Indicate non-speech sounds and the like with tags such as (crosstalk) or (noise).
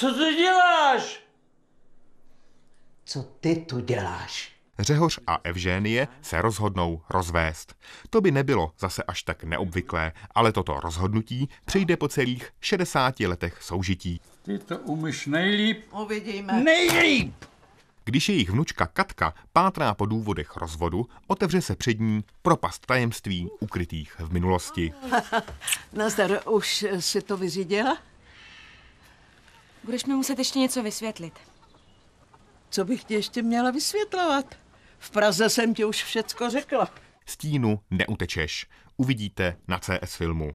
Co tu děláš? Co ty tu děláš? Řehoř a Evženie se rozhodnou rozvést. To by nebylo zase až tak neobvyklé, ale toto rozhodnutí přijde po celých 60 letech soužití. Ty to umíš nejlíp. Uvidíme. Nejlíp! Když jejich vnučka Katka pátrá po důvodech rozvodu, otevře se před ní propast tajemství ukrytých v minulosti. (laughs) Nazdar, už si to vyřídila? Budeš mi muset ještě něco vysvětlit. Co bych ti ještě měla vysvětlovat? V Praze jsem ti už všecko řekla. Stínu neutečeš. Uvidíte na CS filmu.